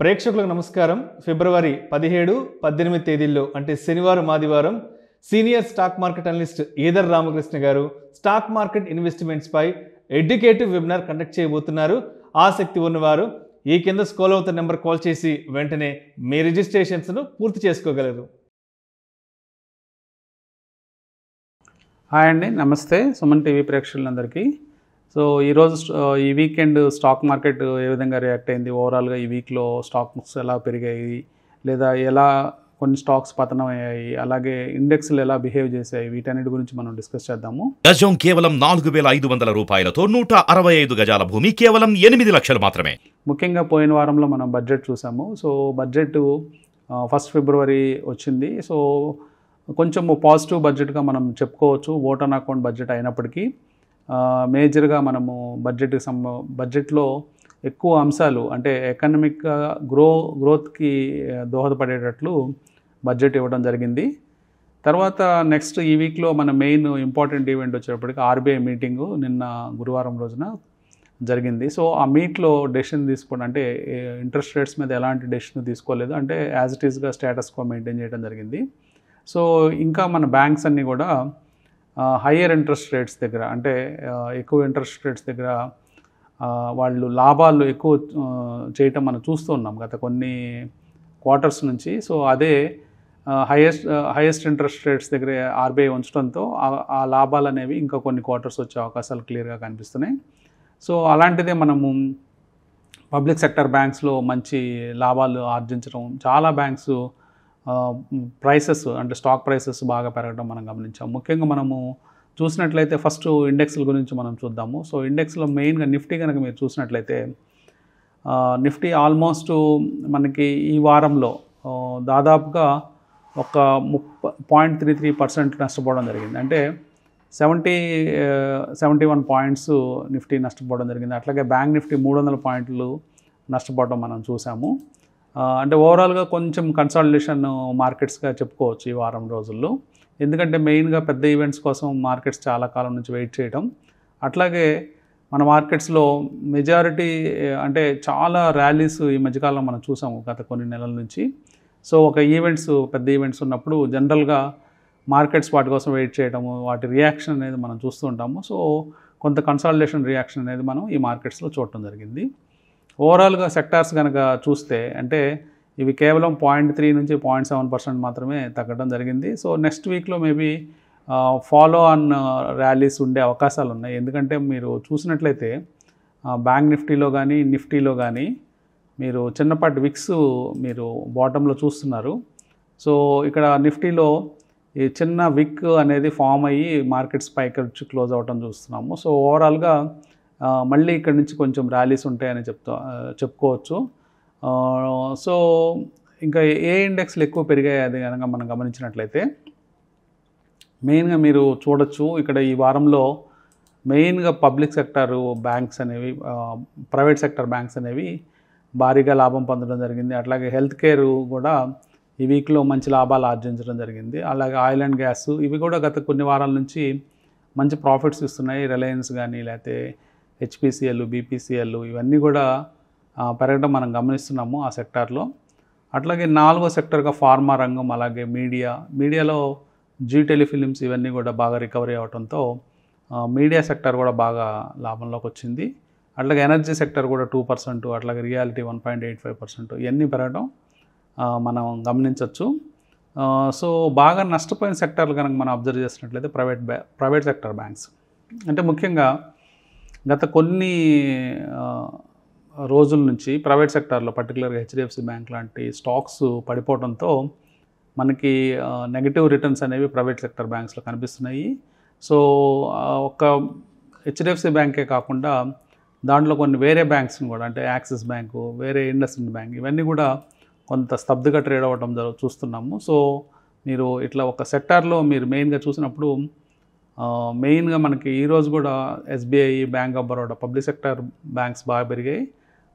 ప్రేక్షకులకు నమస్కారం ఫిబ్రవరి పదిహేడు పద్దెనిమిది తేదీల్లో అంటే శనివారం ఆదివారం senior stock market analyst Edara Ramakrishna గారు స్టాక్ మార్కెట్ ఇన్వెస్ట్మెంట్స్పై ఎడ్యుకేటివ్ వెబినార్ కండక్ట్ చేయబోతున్నారు ఆసక్తి ఉన్నవారు ఈ కింద స్కోల్ అవుతున్న నెంబర్ కాల్ చేసి వెంటనే మీ రిజిస్ట్రేషన్స్ను పూర్తి చేసుకోగలరు హాయ్ అండి నమస్తే సుమన్ టీవీ ప్రేక్షకులందరికీ సో ఈరోజు ఈ వీకెండ్ స్టాక్ మార్కెట్ ఏ విధంగా రియాక్ట్ అయింది ఓవరాల్గా ఈ వీక్లో స్టాక్స్ ఎలా పెరిగాయి లేదా ఎలా కొన్ని స్టాక్స్ పతనం అయ్యాయి అలాగే ఇండెక్స్లు ఎలా బిహేవ్ చేశాయి వీటన్నిటి గురించి మనం డిస్కస్ చేద్దాము గజం కేవలం నాలుగు వేల ఐదు వందల రూపాయలతో నూట అరవై ఐదు గజాల భూమి కేవలం ఎనిమిది లక్షలు మాత్రమే ముఖ్యంగా పోయిన వారంలో మనం బడ్జెట్ చూసాము సో బడ్జెట్ ఫస్ట్ ఫిబ్రవరి వచ్చింది సో కొంచెం పాజిటివ్ బడ్జెట్గా మనం చెప్పుకోవచ్చు ఓటన్ అకౌంట్ బడ్జెట్ అయినప్పటికీ మేజర్గా మనము బడ్జెట్కి సంబ బడ్జెట్లో ఎక్కువ అంశాలు అంటే ఎకనమిక్ గ్రో గ్రోత్కి దోహదపడేటట్లు బడ్జెట్ ఇవ్వడం జరిగింది తర్వాత నెక్స్ట్ ఈ వీక్లో మన మెయిన్ ఇంపార్టెంట్ ఈవెంట్ వచ్చేటప్పటికి ఆర్బీఐ మీటింగు నిన్న గురువారం రోజున జరిగింది సో ఆ మీట్లో డెసిషన్ తీసుకోవడం అంటే ఇంట్రెస్ట్ రేట్స్ మీద ఎలాంటి డెసిషన్ తీసుకోలేదు అంటే యాజ్ ఇట్ ఈస్గా స్టేటస్ కో మెయింటైన్ చేయడం జరిగింది సో ఇంకా మన బ్యాంక్స్ అన్నీ కూడా హయ్యర్ ఇంట్రెస్ట్ రేట్స్ దగ్గర అంటే ఎక్కువ ఇంట్రెస్ట్ రేట్స్ దగ్గర వాళ్ళు లాభాలు ఎక్కువ చేయటం మనం చూస్తూ ఉన్నాం గత కొన్ని క్వార్టర్స్ నుంచి సో అదే హైయెస్ట్ హైయెస్ట్ ఇంట్రెస్ట్ రేట్స్ దగ్గర ఆర్బీఐ ఉంచడంతో ఆ లాభాలు అనేవి ఇంకా కొన్ని క్వార్టర్స్ వచ్చే అవకాశాలు క్లియర్గా కనిపిస్తున్నాయి సో అలాంటిదే మనము పబ్లిక్ సెక్టర్ బ్యాంక్స్లో మంచి లాభాలు ఆర్జించడం చాలా బ్యాంక్స్ ప్రైసెస్ అంటే స్టాక్ ప్రైసెస్ బాగా పెరగడం మనం గమనించాము ముఖ్యంగా మనము చూసినట్లయితే ఫస్ట్ ఇండెక్స్ల గురించి మనం చూద్దాము సో ఇండెక్స్లో మెయిన్గా నిఫ్టీ కనుక మీరు చూసినట్లయితే నిఫ్టీ ఆల్మోస్ట్ మనకి ఈ వారంలో దాదాపుగా ఒక ముప్ప పాయింట్ త్రీ త్రీ పర్సెంట్ నష్టపోవడం జరిగింది అంటే seventy seventy one points Nifty నష్టపోవడం జరిగింది అట్లాగే బ్యాంక్ నిఫ్టీ మూడు వందల పాయింట్లు నష్టపోవడం మనం చూసాము అంటే ఓవరాల్గా కొంచెం కన్సల్టేషన్ మార్కెట్స్గా చెప్పుకోవచ్చు ఈ వారం రోజుల్లో ఎందుకంటే మెయిన్గా పెద్ద ఈవెంట్స్ కోసం మార్కెట్స్ చాలా కాలం నుంచి వెయిట్ చేయడం అట్లాగే మన మార్కెట్స్లో మెజారిటీ అంటే చాలా ర్యాలీస్ ఈ మధ్యకాలం మనం చూసాము గత కొన్ని నెలల నుంచి సో ఒక ఈవెంట్స్ పెద్ద ఈవెంట్స్ ఉన్నప్పుడు జనరల్గా మార్కెట్స్ వాటి కోసం వెయిట్ చేయడము వాటి రియాక్షన్ అనేది మనం చూస్తూ ఉంటాము సో కొంత కన్సల్టేషన్ రియాక్షన్ అనేది మనం ఈ మార్కెట్స్లో చూడటం జరిగింది ఓవరాల్గా సెక్టార్స్ కనుక చూస్తే అంటే ఇవి కేవలం పాయింట్ త్రీ నుంచి పాయింట్ సెవెన్ పర్సెంట్ మాత్రమే తగ్గడం జరిగింది సో నెక్స్ట్ వీక్లో మేబీ ఫాలో ఆన్ ర్యాలీస్ ఉండే అవకాశాలు ఉన్నాయి ఎందుకంటే మీరు చూసినట్లయితే బ్యాంక్ నిఫ్టీలో కానీ నిఫ్టీలో కానీ మీరు చిన్నపాటి విక్స్ మీరు బాటంలో చూస్తున్నారు సో ఇక్కడ నిఫ్టీలో ఈ చిన్న విక్ అనేది ఫామ్ అయ్యి మార్కెట్స్ పైకి క్లోజ్ అవ్వడం చూస్తున్నాము సో ఓవరాల్గా మళ్ళీ ఇక్కడ నుంచి కొంచెం ర్యాలీస్ ఉంటాయని చెప్తా చెప్పుకోవచ్చు సో ఇంకా ఏ ఇండెక్స్లు ఎక్కువ పెరిగాయి అది కనుక మనం గమనించినట్లయితే మెయిన్గా మీరు చూడొచ్చు ఇక్కడ ఈ వారంలో మెయిన్గా పబ్లిక్ సెక్టర్ బ్యాంక్స్ అనేవి ప్రైవేట్ సెక్టర్ బ్యాంక్స్ అనేవి భారీగా లాభం పొందడం జరిగింది అట్లాగే హెల్త్ కేర్ కూడా ఈ వీక్లో మంచి లాభాలు ఆర్జించడం జరిగింది అలాగే ఆయిల్ అండ్ గ్యాస్ ఇవి కూడా గత కొన్ని వారాల నుంచి మంచి ప్రాఫిట్స్ ఇస్తున్నాయి రిలయన్స్ కానీ లేకపోతే హెచ్పిసిఎల్ బీపీసీఎల్ ఇవన్నీ కూడా పెరగడం మనం గమనిస్తున్నాము ఆ సెక్టార్లో అట్లాగే నాలుగో సెక్టర్గా ఫార్మా రంగం అలాగే మీడియా మీడియాలో జీ టెలిఫిలిమ్స్ ఇవన్నీ కూడా బాగా రికవరీ అవడంతో మీడియా సెక్టర్ కూడా బాగా లాభంలోకి వచ్చింది అట్లాగే ఎనర్జీ సెక్టర్ కూడా టూ పర్సెంట్ అట్లాగే realty one point eight five percent ఇవన్నీ పెరగడం మనం గమనించవచ్చు సో బాగా నష్టపోయిన సెక్టర్లు కనుక మనం అబ్జర్వ్ చేసినట్లయితే ప్రైవేట్ బ్యా ప్రైవేట్ సెక్టర్ బ్యాంక్స్ అంటే ముఖ్యంగా గత కొన్ని రోజుల నుంచి ప్రైవేట్ సెక్టార్లో పర్టికులర్గా హెచ్డిఎఫ్సి బ్యాంక్ లాంటి స్టాక్స్ పడిపోవడంతో మనకి నెగిటివ్ రిటర్న్స్ అనేవి ప్రైవేట్ సెక్టర్ బ్యాంక్స్లో కనిపిస్తున్నాయి సో ఒక హెచ్డిఎఫ్సి బ్యాంకే కాకుండా దాంట్లో కొన్ని వేరే బ్యాంక్స్ని కూడా అంటే యాక్సిస్ బ్యాంకు వేరే ఇండస్ బ్యాంక్ ఇవన్నీ కూడా కొంత స్తబ్దుగా ట్రేడ్ అవ్వడం చూస్తున్నాము సో మీరు ఇట్లా ఒక సెక్టార్లో మీరు మెయిన్గా చూసినప్పుడు మెయిన్గా మనకి ఈరోజు కూడా SBI Bank of Baroda public sector banks బాగా పెరిగాయి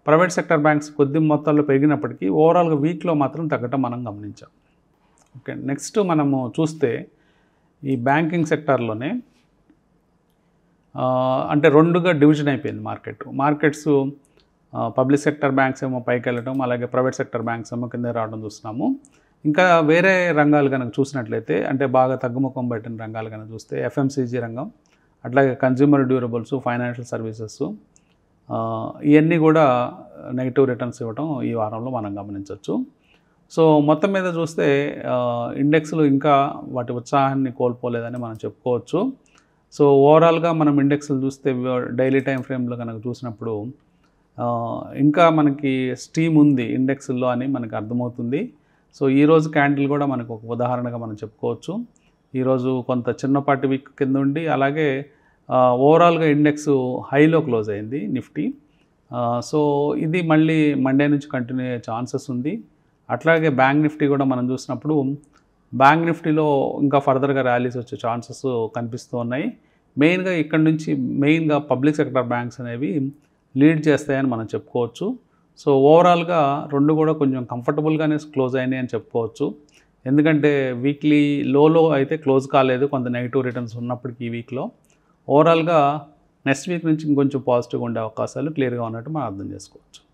ప్రైవేట్ సెక్టర్ బ్యాంక్స్ కొద్ది మొత్తాల్లో పెరిగినప్పటికీ ఓవరాల్గా వీక్లో మాత్రం తగ్గటం మనం గమనించాం ఓకే నెక్స్ట్ మనము చూస్తే ఈ బ్యాంకింగ్ సెక్టార్లోనే అంటే రెండుగా డివిజన్ అయిపోయింది market markets public sector banks ఏమో పైకి వెళ్ళడం అలాగే ప్రైవేట్ సెక్టర్ బ్యాంక్స్ ఏమో కింద రావడం చూస్తున్నాము ఇంకా వేరే రంగాలు కనుక చూసినట్లయితే అంటే బాగా తగ్గుముఖం పట్టిన రంగాలు కనుక చూస్తే ఎఫ్ఎంసీజీ రంగం అట్లాగే కన్జ్యూమర్ డ్యూరబుల్స్ ఫైనాన్షియల్ సర్వీసెస్ ఇవన్నీ కూడా నెగిటివ్ రిటర్న్స్ ఇవ్వడం ఈ వారంలో మనం గమనించవచ్చు సో మొత్తం మీద చూస్తే ఇండెక్స్లు ఇంకా వాటి ఉత్సాహాన్ని కోల్పోలేదని మనం చెప్పుకోవచ్చు సో ఓవరాల్గా మనం ఇండెక్స్లు చూస్తే డైలీ టైం ఫ్రేమ్లో కనుక చూసినప్పుడు ఇంకా మనకి స్టీమ్ ఉంది ఇండెక్స్లో అని మనకు అర్థమవుతుంది సో ఈరోజు క్యాండిల్ కూడా మనకు ఒక ఉదాహరణగా మనం చెప్పుకోవచ్చు ఈరోజు కొంత చిన్నపాటి వీక్ కింద ఉండి అలాగే ఓవరాల్గా ఇండెక్స్ హైలో క్లోజ్ అయింది నిఫ్టీ సో ఇది మళ్ళీ మండే నుంచి కంటిన్యూ అయ్యే ఛాన్సెస్ ఉంది అట్లాగే బ్యాంక్ నిఫ్టీ కూడా మనం చూసినప్పుడు బ్యాంక్ నిఫ్టీలో ఇంకా ఫర్దర్గా ర్యాలీస్ వచ్చే ఛాన్సెస్ కనిపిస్తూ ఉన్నాయి మెయిన్గా ఇక్కడ నుంచి మెయిన్గా పబ్లిక్ సెక్టర్ బ్యాంక్స్ అనేవి లీడ్ చేస్తాయని మనం చెప్పుకోవచ్చు సో ఓవరాల్గా రెండు కూడా కొంచెం కంఫర్టబుల్గానే క్లోజ్ అయినాయి అని చెప్పుకోవచ్చు ఎందుకంటే వీక్లీ లోలో అయితే క్లోజ్ కాలేదు కొంత నెగిటివ్ రిటర్న్స్ ఉన్నప్పటికీ ఈ వీక్లో ఓవరాల్గా నెక్స్ట్ వీక్ నుంచి ఇంకొంచెం పాజిటివ్గా ఉండే అవకాశాలు క్లియర్గా ఉన్నట్టు మనం అర్థం చేసుకోవచ్చు